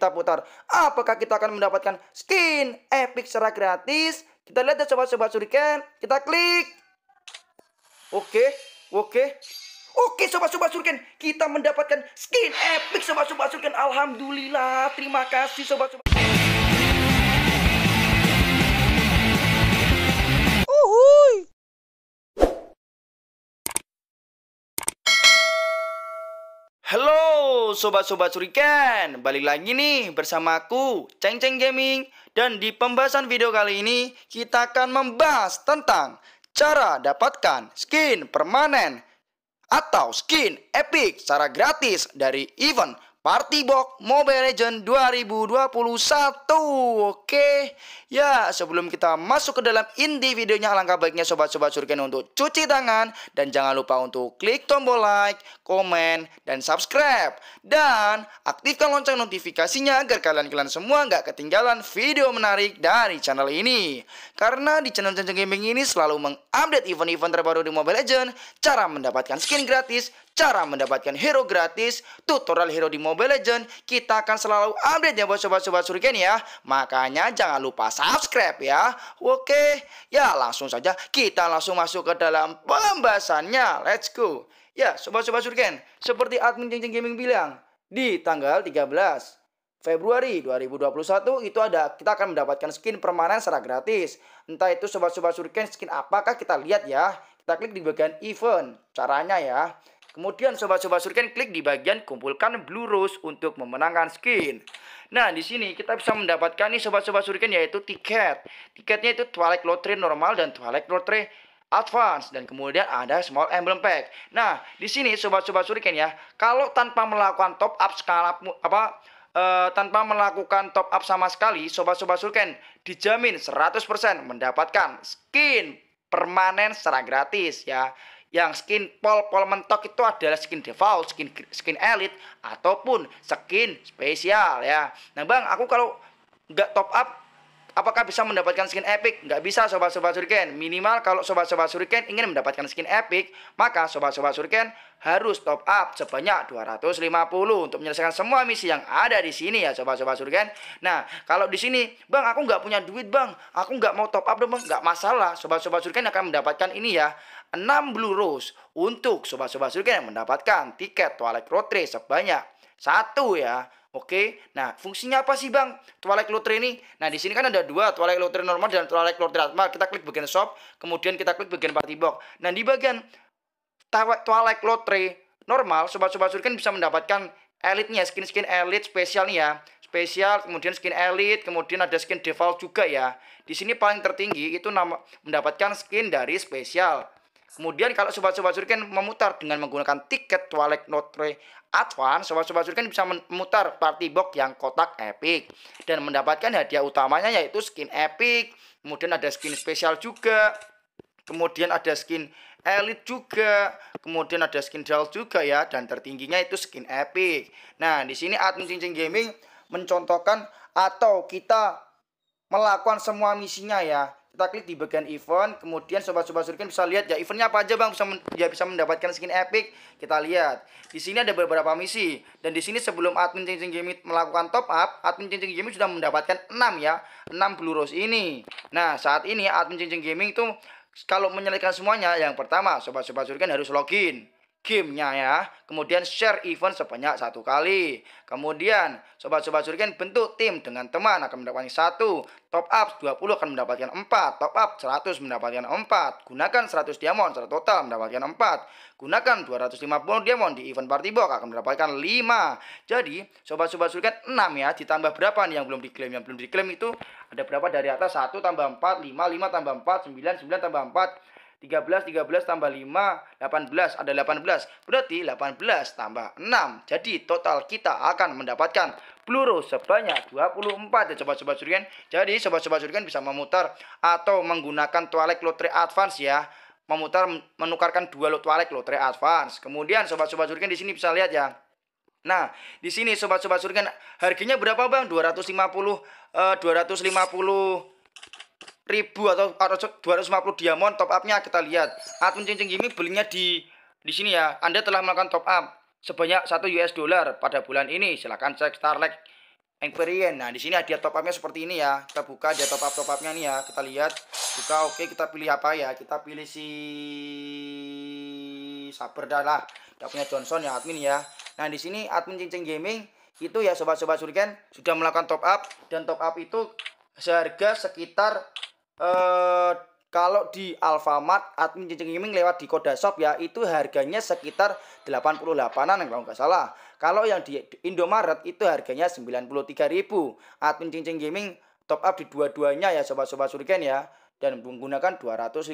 kita putar. Apakah kita akan mendapatkan skin epic secara gratis? Kita lihat ya sobat-sobat Suriken. Kita klik. Oke, oke. Oke sobat-sobat Suriken, kita mendapatkan skin epic sobat-sobat Suriken. Alhamdulillah. Terima kasih sobat-sobat. Halo sobat-sobat Suriken, balik lagi nih bersama aku Ceng Ceng Gaming dan di pembahasan video kali ini kita akan membahas tentang cara dapatkan skin permanen atau skin epic secara gratis dari event Party Box Mobile Legend 2021. Oke. Ya, sebelum kita masuk ke dalam inti videonya alangkah baiknya sobat-sobat surgen untuk cuci tangan dan jangan lupa untuk klik tombol like, komen, dan subscribe dan aktifkan lonceng notifikasinya agar kalian-kalian semua nggak ketinggalan video menarik dari channel ini. Karena di channel Cenceng Gaming ini selalu mengupdate event-event terbaru di Mobile Legend, cara mendapatkan skin gratis cara mendapatkan hero gratis, tutorial hero di Mobile Legends, kita akan selalu update ya buat sobat-sobat surgen ya. Makanya jangan lupa subscribe ya. Oke, ya langsung saja kita langsung masuk ke dalam pembahasannya. Let's go. Ya, sobat-sobat surgen seperti admin Jeng Jeng Gaming bilang, di tanggal 13 Februari 2021 itu ada kita akan mendapatkan skin permanen secara gratis. Entah itu sobat-sobat surgen skin apakah kita lihat ya. Kita klik di bagian event. Caranya ya. Kemudian sobat-sobat surken klik di bagian kumpulkan blue rose untuk memenangkan skin. Nah, di sini kita bisa mendapatkan nih sobat-sobat surken yaitu tiket. Tiketnya itu Twilight Lottery normal dan Twilight Lottery Advance dan kemudian ada small emblem pack. Nah, di sini sobat-sobat surken ya, kalau tanpa melakukan top up skala apa Uh, tanpa melakukan top up sama sekali, sobat-sobat Surken dijamin 100% mendapatkan skin permanen secara gratis ya yang skin pol pol mentok itu adalah skin default, skin skin elite ataupun skin spesial ya. Nah bang, aku kalau nggak top up Apakah bisa mendapatkan skin epic? Nggak bisa sobat-sobat suriken. Minimal kalau sobat-sobat suriken ingin mendapatkan skin epic, maka sobat-sobat suriken harus top up sebanyak 250 untuk menyelesaikan semua misi yang ada di sini ya sobat-sobat suriken. Nah, kalau di sini, Bang, aku nggak punya duit, Bang. Aku nggak mau top up dong, Bang. Nggak masalah. Sobat-sobat suriken akan mendapatkan ini ya. 6 Blue Rose untuk sobat-sobat surga yang mendapatkan tiket Twilight Road sebanyak satu ya. Oke, nah fungsinya apa sih bang Twilight Lottery ini? Nah di sini kan ada dua Twilight Lottery normal dan Twilight Lottery atma Kita klik bagian shop, kemudian kita klik bagian party box. Nah di bagian Twilight Lottery normal, sobat-sobat surga bisa mendapatkan elitnya, skin-skin elit spesial nih ya spesial, kemudian skin elit kemudian ada skin default juga ya. Di sini paling tertinggi itu nama, mendapatkan skin dari spesial. Kemudian kalau sobat-sobat Shuriken memutar dengan menggunakan tiket Twilight Notre Advance, sobat-sobat Shuriken bisa memutar party box yang kotak epic dan mendapatkan hadiah utamanya yaitu skin epic, kemudian ada skin spesial juga, kemudian ada skin elite juga, kemudian ada skin draw juga ya dan tertingginya itu skin epic. Nah, di sini admin Cincin Gaming mencontohkan atau kita melakukan semua misinya ya kita klik di bagian event kemudian sobat-sobat surken bisa lihat ya eventnya apa aja bang bisa ya bisa mendapatkan skin epic kita lihat di sini ada beberapa misi dan di sini sebelum admin cincin gaming melakukan top up admin cincin gaming sudah mendapatkan 6 ya 6 blue rose ini nah saat ini admin cincin gaming itu kalau menyelesaikan semuanya yang pertama sobat-sobat surken harus login gamenya ya. Kemudian share event sebanyak satu kali. Kemudian sobat-sobat surgen bentuk tim dengan teman akan mendapatkan satu. Top up 20 akan mendapatkan 4. Top up 100 mendapatkan 4. Gunakan 100 diamond secara total mendapatkan 4. Gunakan 250 diamond di event party box akan mendapatkan 5. Jadi sobat-sobat surgen 6 ya ditambah berapa nih yang belum diklaim? Yang belum diklaim itu ada berapa dari atas 1 tambah 4, 5, 5 tambah 4, 9, 9 tambah 4, 13 13 tambah 5 18 ada 18 berarti 18 tambah 6 jadi total kita akan mendapatkan peluru sebanyak 24 ya sobat-sobat surian jadi sobat-sobat surian bisa memutar atau menggunakan toilet lotre advance ya memutar menukarkan dua lot toilet lotre advance kemudian sobat-sobat surian di sini bisa lihat ya Nah, di sini sobat-sobat surgen harganya berapa Bang? 250 eh, 250 ribu atau 250 diamond top upnya kita lihat admin cincin gini belinya di di sini ya Anda telah melakukan top up sebanyak 1 US dollar pada bulan ini silahkan cek Starlight Experience nah di sini ada top upnya seperti ini ya kita buka dia top up top upnya nih ya kita lihat buka oke kita pilih apa ya kita pilih si sabar dah lah kita punya Johnson ya admin ya nah di sini admin cincin gaming itu ya sobat-sobat surgen sudah melakukan top up dan top up itu seharga sekitar eh, kalau di Alfamart admin cincin gaming lewat di Koda Shop ya itu harganya sekitar 88-an kalau nggak salah. Kalau yang di Indomaret itu harganya 93.000. Admin cincin gaming top up di dua-duanya ya sobat-sobat Suriken ya dan menggunakan 250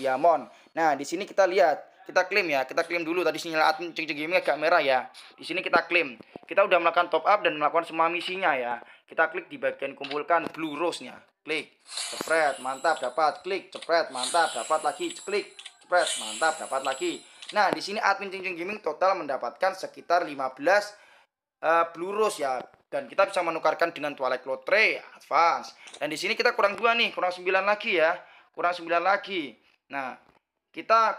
diamond. Nah, di sini kita lihat kita klaim ya, kita klaim dulu tadi sinyal admin cincin Gaming agak merah ya. Di sini kita klaim. Kita udah melakukan top up dan melakukan semua misinya ya. Kita klik di bagian kumpulkan blue rose-nya klik cepret mantap dapat klik cepret mantap dapat lagi klik cepret mantap dapat lagi nah di sini admin cincin gaming total mendapatkan sekitar 15 uh, blurus ya dan kita bisa menukarkan dengan toilet lotre advance dan di sini kita kurang dua nih kurang 9 lagi ya kurang 9 lagi nah kita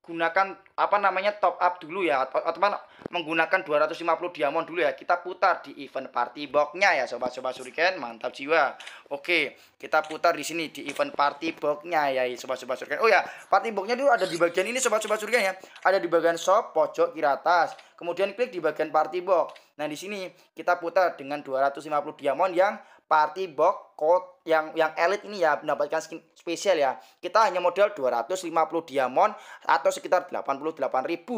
gunakan apa namanya top up dulu ya atau teman menggunakan 250 diamond dulu ya kita putar di event party boxnya ya sobat-sobat suriken mantap jiwa oke kita putar di sini di event party boxnya ya sobat-sobat suriken oh ya party boxnya dulu ada di bagian ini sobat-sobat suriken ya ada di bagian shop pojok kiri atas kemudian klik di bagian party box nah di sini kita putar dengan 250 diamond yang party box code yang yang elit ini ya mendapatkan skin spesial ya. Kita hanya modal 250 diamond atau sekitar 88.000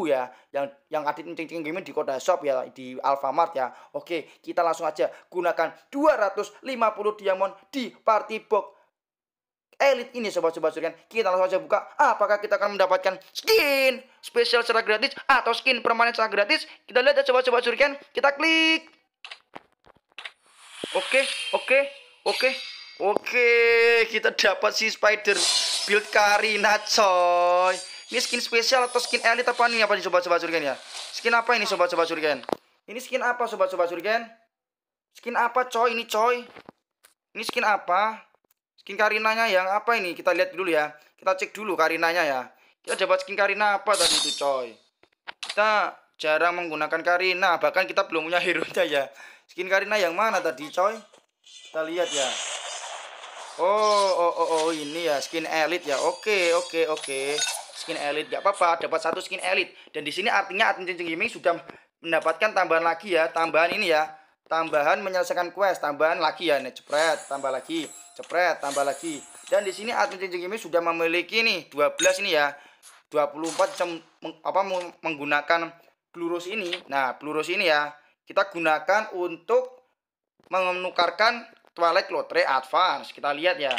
ya yang yang di cincin gaming di kota Shop ya di Alfamart ya. Oke, kita langsung aja gunakan 250 diamond di party box elit ini sobat-sobat surian kita langsung aja buka apakah kita akan mendapatkan skin spesial secara gratis atau skin permanen secara gratis kita lihat ya sobat-sobat surian kita klik Oke, oke, oke. Oke, kita dapat si spider build Karina coy. Ini skin spesial atau skin elite apa nih apa nih sobat-sobat surgen ya? Skin apa ini sobat-sobat surgen? Ini skin apa sobat-sobat surgen? Skin apa coy ini coy? Ini skin apa? Skin Karinanya yang apa ini? Kita lihat dulu ya. Kita cek dulu Karinanya ya. Kita dapat skin Karina apa tadi itu coy? Kita jarang menggunakan Karina, bahkan kita belum punya hero-nya ya. Skin Karina yang mana tadi, coy? Kita lihat ya. Oh, oh, oh, oh ini ya skin elite ya. Oke, oke, oke. Skin elite gak apa-apa, dapat satu skin elite. Dan di sini artinya admin Cincin Gaming sudah mendapatkan tambahan lagi ya, tambahan ini ya. Tambahan menyelesaikan quest, tambahan lagi ya, nih cepret, tambah lagi, cepret, tambah lagi. Dan di sini admin Cincin Gaming sudah memiliki nih 12 ini ya. 24 jam meng, apa menggunakan pelurus ini. Nah, pelurus ini ya kita gunakan untuk menukarkan Twilight Lotre Advance. Kita lihat ya.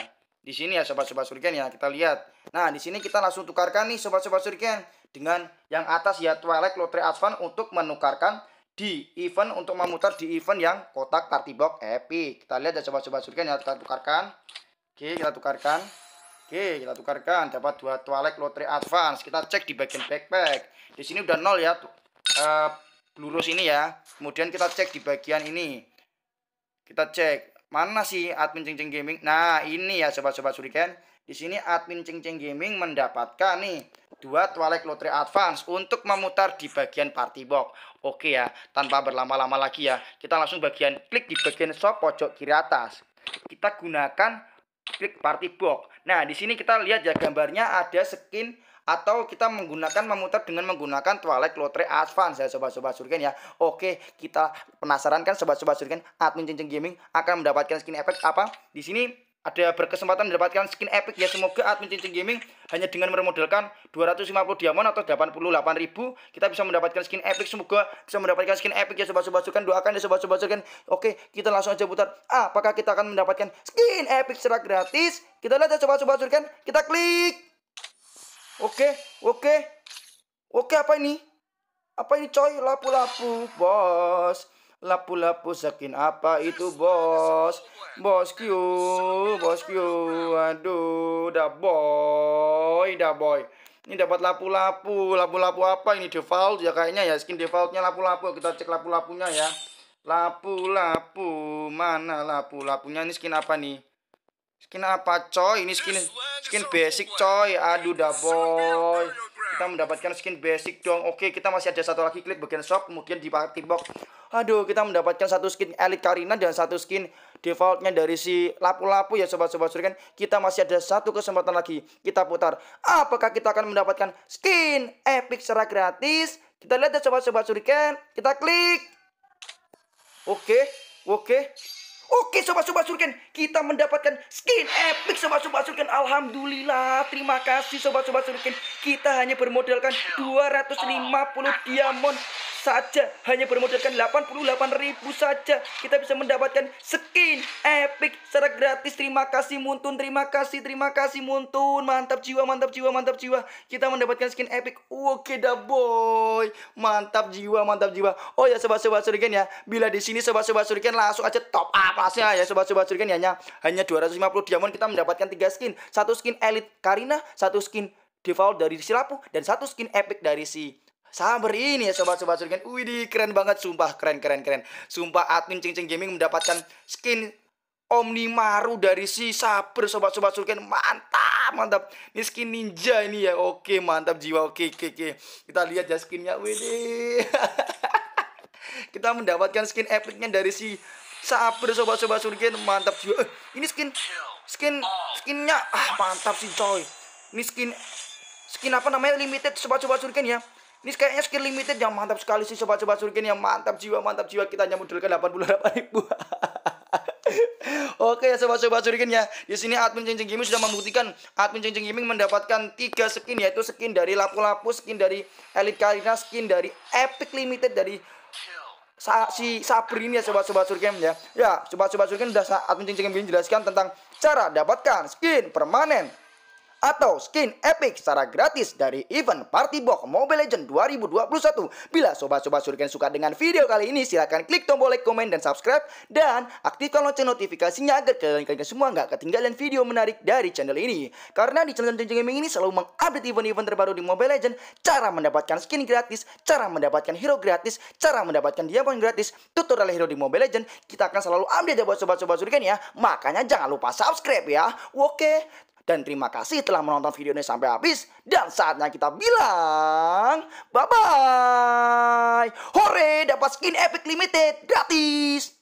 Di sini ya sobat-sobat surgen ya, kita lihat. Nah, di sini kita langsung tukarkan nih sobat-sobat surgen dengan yang atas ya Twilight Lotre Advance untuk menukarkan di event untuk memutar di event yang kotak party box epic. Kita lihat ya sobat-sobat surgen ya, kita tukarkan. Oke, kita tukarkan. Oke, kita tukarkan dapat dua Twilight Lotre Advance. Kita cek di bagian backpack. Di sini udah nol ya. tuh eh, lurus ini ya. Kemudian kita cek di bagian ini. Kita cek mana sih admin Cengceng Gaming. Nah, ini ya sobat-sobat Suriken. Di sini admin Cengceng Gaming mendapatkan nih dua Twilight lotre Advance untuk memutar di bagian party box. Oke ya, tanpa berlama-lama lagi ya. Kita langsung bagian klik di bagian shop pojok kiri atas. Kita gunakan klik party box. Nah, di sini kita lihat ya gambarnya ada skin atau kita menggunakan memutar dengan menggunakan Twilight lotre Advance ya sobat-sobat Surgen ya. Oke, kita penasaran kan sobat-sobat Surgen admin Cincin Gaming akan mendapatkan skin efek apa? Di sini ada berkesempatan mendapatkan skin epic ya semoga admin cincin gaming hanya dengan meremodelkan 250 diamond atau 88 ribu kita bisa mendapatkan skin epic semoga bisa mendapatkan skin epic ya sobat-sobat surgen doakan ya sobat-sobat surgen oke kita langsung aja putar apakah kita akan mendapatkan skin epic secara gratis kita lihat ya sobat-sobat surgen kita klik Oke, oke. Oke, apa ini? Apa ini coy? Lapu-lapu, bos. Lapu-lapu skin apa itu bos? Bos Q, bos Q. Aduh, dah boy, dah boy. Ini dapat lapu-lapu, lapu-lapu apa ini default ya kayaknya ya skin defaultnya lapu-lapu. Kita cek lapu-lapunya ya. Lapu-lapu, mana lapu-lapunya? Ini skin apa nih? Skin apa coy? Ini skin Skin basic coy. Aduh daboy. Kita mendapatkan skin basic dong. Oke, kita masih ada satu lagi klik bagian shop kemudian di box. Aduh, kita mendapatkan satu skin Elite Karina dan satu skin defaultnya dari si lapu-lapu ya sobat-sobat surikan. Kita masih ada satu kesempatan lagi. Kita putar. Apakah kita akan mendapatkan skin epic secara gratis? Kita lihat ya sobat-sobat surikan. Kita klik. Oke, oke. Oke sobat-sobat surken, kita mendapatkan skin epic sobat-sobat surken. Alhamdulillah, terima kasih sobat-sobat surken. Kita hanya bermodalkan 250 diamond saja. Hanya bermodalkan 88.000 saja kita bisa mendapatkan skin epic secara gratis. Terima kasih Muntun, terima kasih, terima kasih Muntun. Mantap jiwa, mantap jiwa, mantap jiwa. Kita mendapatkan skin epic. Oke dah boy. Mantap jiwa, mantap jiwa. Oh ya sobat-sobat surikan ya. Bila di sini sobat-sobat surikan langsung aja top up langsungnya ya sobat-sobat surikan ya, ya. Hanya hanya 250 diamond kita mendapatkan 3 skin. Satu skin elite Karina, satu skin Default dari si Lapu, dan satu skin epic dari si Sabar ini ya sobat-sobat surgen. Widih, keren banget sumpah, keren keren keren. Sumpah admin Cingcing Gaming mendapatkan skin Omnimaru dari si Saber sobat-sobat surgen. Mantap, mantap. Ini skin ninja ini ya. Oke, mantap jiwa. Oke, oke, oke. Kita lihat ya skinnya. Widih. Kita mendapatkan skin epicnya dari si Saber sobat-sobat surgen. Mantap jiwa. Eh, ini skin skin skinnya ah mantap sih coy. Ini skin skin apa namanya limited sobat-sobat surgen ya ini kayaknya skin limited yang mantap sekali sih sobat-sobat surkin yang mantap jiwa mantap jiwa kita hanya modalkan 88 ribu. Oke ya sobat-sobat surkin ya. Di sini admin Cincin Gaming sudah membuktikan admin Cincin Gaming mendapatkan tiga skin yaitu skin dari Lapu-Lapu, skin dari Elite Karina, skin dari Epic Limited dari sa si Sabri ini ya sobat-sobat surkin ya. Ya, sobat-sobat surkin sudah admin Cincin Gaming jelaskan tentang cara dapatkan skin permanen atau skin epic secara gratis dari event Party Box Mobile Legends 2021. Bila sobat-sobat Shuriken suka dengan video kali ini, silahkan klik tombol like, komen, dan subscribe. Dan aktifkan lonceng notifikasinya agar kalian-kalian semua nggak ketinggalan video menarik dari channel ini. Karena di channel Jenjeng Gaming ini selalu mengupdate event-event terbaru di Mobile Legends, cara mendapatkan skin gratis, cara mendapatkan hero gratis, cara mendapatkan diamond gratis, tutorial hero di Mobile Legends. Kita akan selalu update ya buat sobat-sobat Shuriken ya. Makanya jangan lupa subscribe ya. Oke, dan terima kasih telah menonton video ini sampai habis. Dan saatnya kita bilang, bye-bye. Hore, dapat skin Epic Limited gratis.